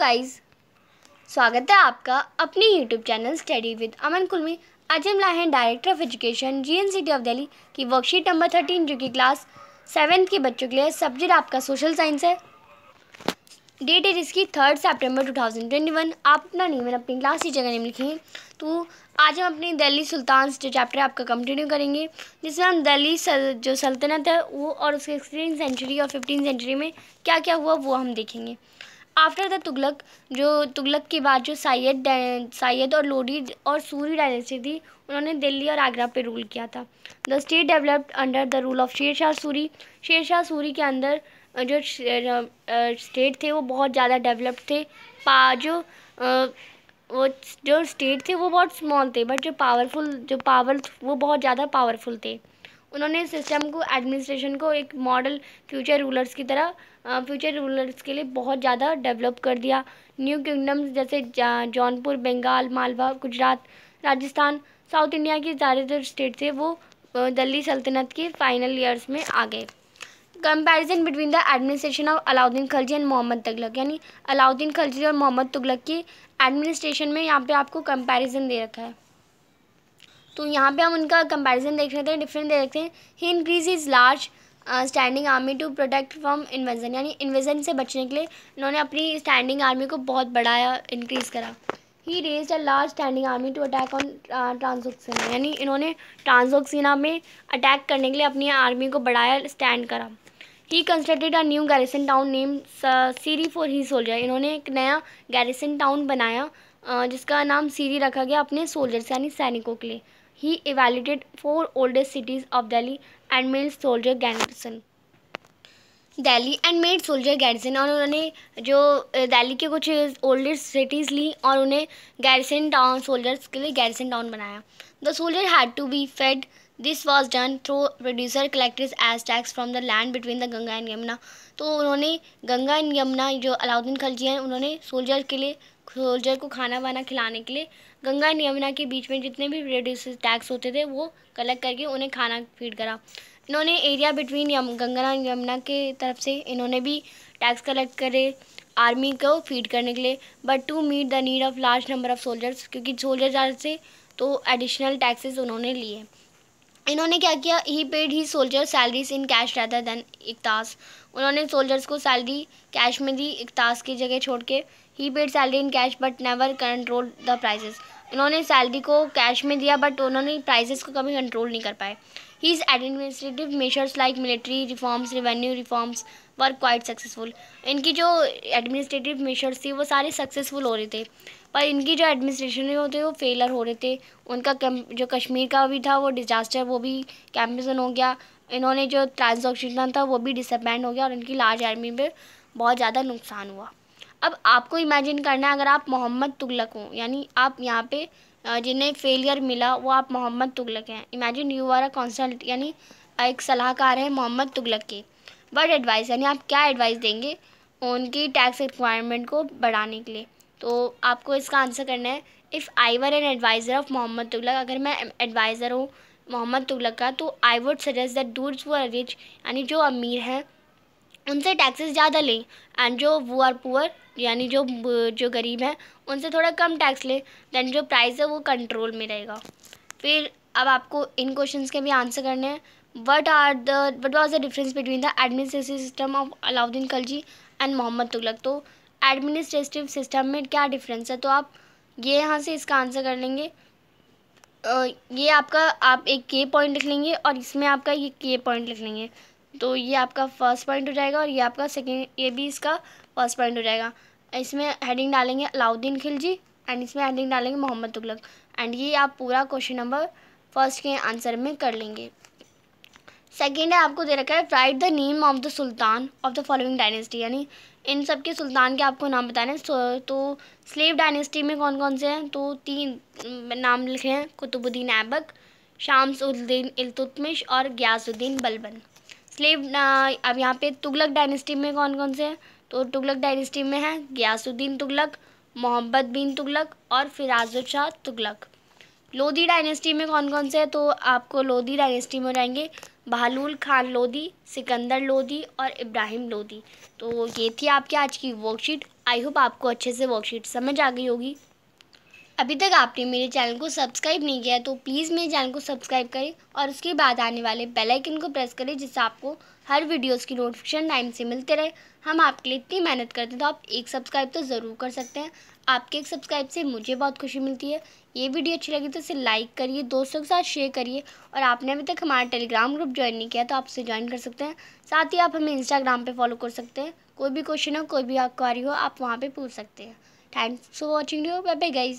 Guys स्वागत है आपका अपने YouTube channel study with Aman Kulmi आज हम लाए हैं director of education G N C T of Delhi की वर्कशीट नंबर थर्टीन जो कि क्लास सेवन्थ के बच्चों के लिए सब्जेक्ट आपका सोशल साइंस है डेट है जिसकी third September two thousand twenty one आप अपना नेम मैंने अपनी क्लास टीचर का नेम है तो आज हम अपनी दिल्ली सुल्तान जो चैप्टर आपका कंटिन्यू करेंगे जिसमें हम दिल्ली सल, जो सल्तनत है वो और उसके सिक्सटीन सेंचुरी और फिफ्टीन सेंचुरी में क्या क्या हुआ वो हम देखेंगे आफ्टर द तुगलक जो तुगलक के बाद जो सैयद सैयद और लोडी और सूरी डायनेस्टी थी उन्होंने दिल्ली और आगरा पे रूल किया था the state developed under the rule of Sher Shah Suri शेर शाह सूरी के अंदर जो स्टेट थे वो बहुत ज़्यादा डेवलप्ड थे पा जो वो जो स्टेट थे वो बहुत स्मॉल थे बट जो पावरफुल जो पावर वो बहुत ज़्यादा पावरफुल थे उन्होंने सिस्टम को एडमिनिस्ट्रेशन को एक मॉडल फ्यूचर रूलर्स की तरह फ्यूचर रूलर्स के लिए बहुत ज़्यादा डेवलप कर दिया न्यू किंगडम्स जैसे जौनपुर बंगाल मालवा गुजरात राजस्थान साउथ इंडिया के ज़्यादातर स्टेट से वो दिल्ली सल्तनत के फाइनल ईयर्स में आ गए comparison between the administration of Alauddin Khalji and Mohammad Tughlaq यानी अलाउद्दीन खलजी और मोहम्मद तुगलक की एडमिनिस्ट्रेशन में यहाँ पे आपको कंपैरिजन दे रखा है तो यहाँ पे हम उनका कंपैरिजन देख रहे हैं डिफरेंट देख सकते हैं he increase is large standing army to protect from invasion यानी इन्वेजन से बचने के लिए उन्होंने अपनी स्टैंडिंग आर्मी को बहुत बढ़ाया इंक्रीज़ uh, करा he raise a large standing army to attack on Transoxiana यानी इन्होंने ट्रांसोक्सिना में अटैक करने के लिए अपनी आर्मी को बढ़ाया स्टैंड करा he constructed a new garrison town name Siri for he soldier इन्होंने एक नया गैरिसन टाउन बनाया uh, जिसका नाम सीरी रखा गया अपने सोल्जर्स यानी सैनिकों के लिए He evaluated four older cities of Delhi and made soldier garrison. Delhi and made soldier garrison और उन्होंने जो दिल्ली के कुछ ओल्डेस्ट सिटीज़ ली और उन्हें गैरसन टाउन सोल्जर्स के लिए गैरसन टाउन बनाया the soldier had to be fed this was done through producer collectors as tax from the land between the Ganga and Yamuna तो उन्होंने गंगा एंड यमुना जो अलाउद्दीन खलजी हैं उन्होंने सोल्जर के लिए सोल्जर को खाना वाना खिलाने के लिए गंगा एंड यमुना के बीच में जितने भी प्रोड्यूसर टैक्स होते थे वो कलेक्ट करके उन्हें खाना फीड करा इन्होंने एरिया बिटवीन यम गंगा एंड यमुना के तरफ से इन्होंने भी टैक्स कलेक्ट करे आर्मी को फीड करने के लिए but to meet the need of large number of soldiers क्योंकि सोल्जर्स से तो एडिशनल टैक्सेस उन्होंने लिए इन्होंने क्या किया he paid he soldier salaries in cash रहता देन इकतास उन्होंने सोल्जर्स को सैलरी कैश में दी इकतास की जगह छोड़ के he paid salary in cash but never control the prices इन्होंने सैलरी को कैश में दिया बट उन्होंने प्राइजेस को कभी कंट्रोल नहीं कर पाए His administrative measures like military reforms, revenue reforms were quite successful. इनकी जो administrative measures थी वो सारे successful हो रहे थे पर इनकी जो एडमिनिस्ट्रेशन होते वो फेलर हो रहे थे उनका कैम जो कश्मीर का भी था वो डिज़ास्टर वो भी कैम्पसन हो गया इन्होंने जो ट्रांसऑक्सीजन था वो भी डिसबैंड हो गया और इनकी लार्ज आर्मी में बहुत ज़्यादा नुकसान हुआ अब आपको इमेजिन करना है अगर आप मोहम्मद तुगलक हों यानी आप यहाँ पे जिन्हें फेलियर मिला वो आप मोहम्मद तुगलक हैं imagine you are a consult यानी एक सलाहकार है मोहम्मद तुगलक के बट एडवाइस यानी आप क्या एडवाइस देंगे उनकी टैक्स रिक्वायरमेंट को बढ़ाने के लिए तो आपको इसका आंसर करना है if I were an adviser of Mohammad Tughlaq अगर मैं एडवाइज़र हूँ मोहम्मद तुगलक का तो I would suggest that dudes वो रिच यानी जो अमीर हैं उनसे टैक्सेस ज़्यादा लें एंड जो वो आर पुअर यानी जो जो गरीब हैं उनसे थोड़ा कम टैक्स लें दैन जो प्राइस है वो कंट्रोल में रहेगा फिर अब आपको इन क्वेश्चंस के भी आंसर करने हैं what are the what was the difference between the administrative system of Alauddin Khalji and Mohammad Tughlaq तो एडमिनिस्ट्रेटिव सिस्टम में क्या डिफरेंस है तो आप ये यहाँ से इसका आंसर कर लेंगे ये आपका आप एक के पॉइंट लिख लेंगे और इसमें आपका ये के पॉइंट लिख लेंगे तो ये आपका फर्स्ट पॉइंट हो जाएगा और ये आपका सेकेंड ये भी इसका फर्स्ट पॉइंट हो जाएगा इसमें हेडिंग डालेंगे अलाउद्दीन खिलजी एंड इसमें हेडिंग डालेंगे मोहम्मद तुगलक एंड ये आप पूरा क्वेश्चन नंबर फर्स्ट के आंसर में कर लेंगे सेकेंड है आपको दे रखा है write the name of the sultan of the following dynasty यानी इन सब के सुल्तान के आपको नाम बताने हैं तो स्लेव डायनेस्टी में कौन कौन से हैं तो तीन नाम लिखे हैं कुतुबुद्दीन ऐबक शाम्स उद्दीन इलतुतमिश और ग्यासुद्दीन बलबन स्लेव अब यहाँ पे तुगलक डायनेस्टी में कौन कौन से हैं तो तुगलक डायनेस्टी में हैं गयासुद्दीन तुगलक मोहम्मद बिन तुगलक और फिराजुल शाह तुगलक लोधी डायनेस्टी में कौन कौन से हैं तो आपको लोधी डायनेस्टी में हो जाएंगे बहलूल खान लोधी सिकंदर लोधी और इब्राहिम लोधी तो ये थी आपकी आज की वर्कशीट आई होप आपको अच्छे से वर्कशीट समझ आ गई होगी अभी तक आपने मेरे चैनल को सब्सक्राइब नहीं किया तो प्लीज़ मेरे चैनल को सब्सक्राइब करें और उसके बाद आने वाले बेल आइकन को प्रेस करें जिससे आपको हर वीडियोस की नोटिफिकेशन टाइम से मिलते रहे हम आपके लिए इतनी मेहनत करते हैं तो आप एक सब्सक्राइब तो ज़रूर कर सकते हैं आपके एक सब्सक्राइब से मुझे बहुत खुशी मिलती है ये वीडियो अच्छी लगी तो इसे लाइक करिए दोस्तों के साथ शेयर करिए और आपने अभी तक हमारा टेलीग्राम ग्रुप ज्वाइन नहीं किया तो आप उसे ज्वाइन कर सकते हैं साथ ही आप हमें इंस्टाग्राम पर फॉलो कर सकते हैं कोई भी क्वेश्चन हो कोई भी क्वारी हो आप वहाँ पर पूछ सकते हैं thanks for watching you bye bye guys